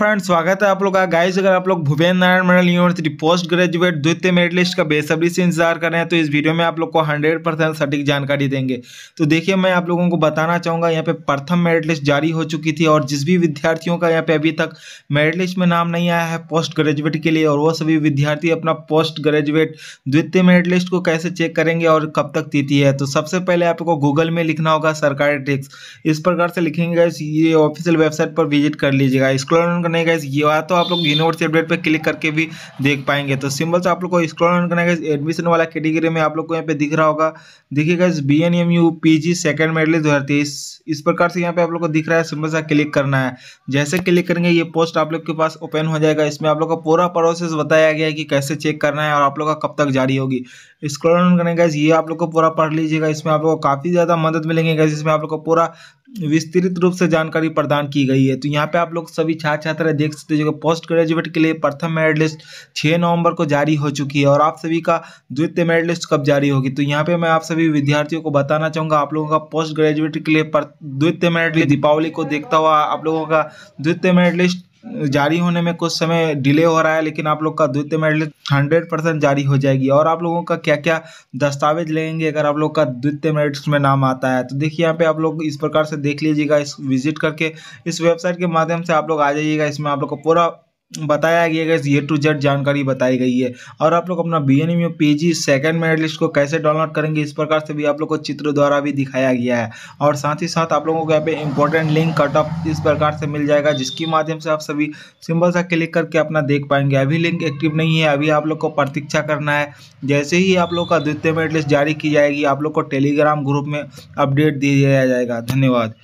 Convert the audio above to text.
friends स्वागत है आप लोग का गाइस अगर आप लोग Bhupendra Narayan Mandal university post graduate द्वितीय मेरिट लिस्ट का बेसब्री से इंतजार कर रहे हैं तो इस वीडियो में आप लोग को 100 परसेंट सटीक जानकारी देंगे तो देखिए मैं आप लोगों को बताना चाहूंगा यहाँ पे प्रथम मेरिट लिस्ट जारी हो चुकी थी और जिस भी विद्यार्थियों का यहाँ पे अभी तक मेरिट लिस्ट में नाम नहीं आया है पोस्ट ग्रेजुएट के लिए और वो सभी विद्यार्थी अपना पोस्ट ग्रेजुएट द्वितीय मेरिट लिस्ट को कैसे चेक करेंगे और कब तक तिथि है तो सबसे पहले आपको गूगल में लिखना होगा सरकारी टिक्स इस प्रकार से लिखेंगे ये ऑफिशियल वेबसाइट पर विजिट कर लीजिएगा स्कूल करना है गाइज ये तो आप लोग यूनिवर्सिटी अपडेट पर क्लिक करके भी देख पाएंगे तो सिंबल से आप लोग को स्क्रॉल ऑन करना है गाइज एडमिशन वाला कैटेगरी में आप लोग को यहाँ पे दिख रहा होगा देखिए guys B N M U P G second merit list दो हज़ार तेईस इस प्रकार से यहाँ पे आप लोग को दिख रहा है सिंबल सा क्लिक करना है जैसे क्लिक करेंगे ये पोस्ट आप लोग के पास ओपन हो जाएगा इसमें आप लोग का पूरा प्रोसेस बताया गया है कि कैसे चेक करना है और आप लोग का कब तक जारी होगी स्क्रॉल ऑन करने गाइज ये आप लोग को पूरा पढ़ लीजिएगा इसमें आप लोग को काफ़ी ज़्यादा मदद मिलेंगे गाइज इसमें आप लोग को पूरा विस्तृत रूप से जानकारी प्रदान की गई है तो यहाँ पे आप लोग सभी छात्र छात्राएं देख सकते हैं जो पोस्ट ग्रेजुएट के लिए प्रथम मेरिट लिस्ट छः नवंबर को जारी हो चुकी है और आप सभी का द्वितीय मेरिट लिस्ट कब जारी होगी तो यहाँ पे मैं आप सभी विद्यार्थियों को बताना चाहूँगा आप लोगों का पोस्ट ग्रेजुएट के लिए द्वितीय मेरिट लिस्ट दीपावली को देखता हुआ आप लोगों का द्वितीय मेरिट लिस्ट जारी होने में कुछ समय डिले हो रहा है लेकिन आप लोग का द्वितीय मेडल हंड्रेड परसेंट जारी हो जाएगी और आप लोगों का क्या क्या दस्तावेज लेंगे अगर आप लोग का द्वितीय मेरिट्स में नाम आता है तो देखिए यहाँ पे आप लोग इस प्रकार से देख लीजिएगा इस विजिट करके इस वेबसाइट के माध्यम से आप लोग आ जाइएगा इसमें आप लोग को पूरा बताया गया है ये टू जेड जानकारी बताई गई है और आप लोग अपना B N M P G second merit list को कैसे डाउनलोड करेंगे इस प्रकार से भी आप लोग को चित्र द्वारा भी दिखाया गया है और साथ ही साथ आप लोगों को यहाँ पे इंपॉर्टेंट लिंक कट ऑफ इस प्रकार से मिल जाएगा जिसके माध्यम से आप सभी सिंपल सा क्लिक करके अपना देख पाएंगे अभी लिंक एक्टिव नहीं है अभी आप लोग को प्रतीक्षा करना है जैसे ही आप लोग का द्वितीय मेरिट लिस्ट जारी की जाएगी आप लोग को टेलीग्राम ग्रुप में अपडेट दिया जाएगा धन्यवाद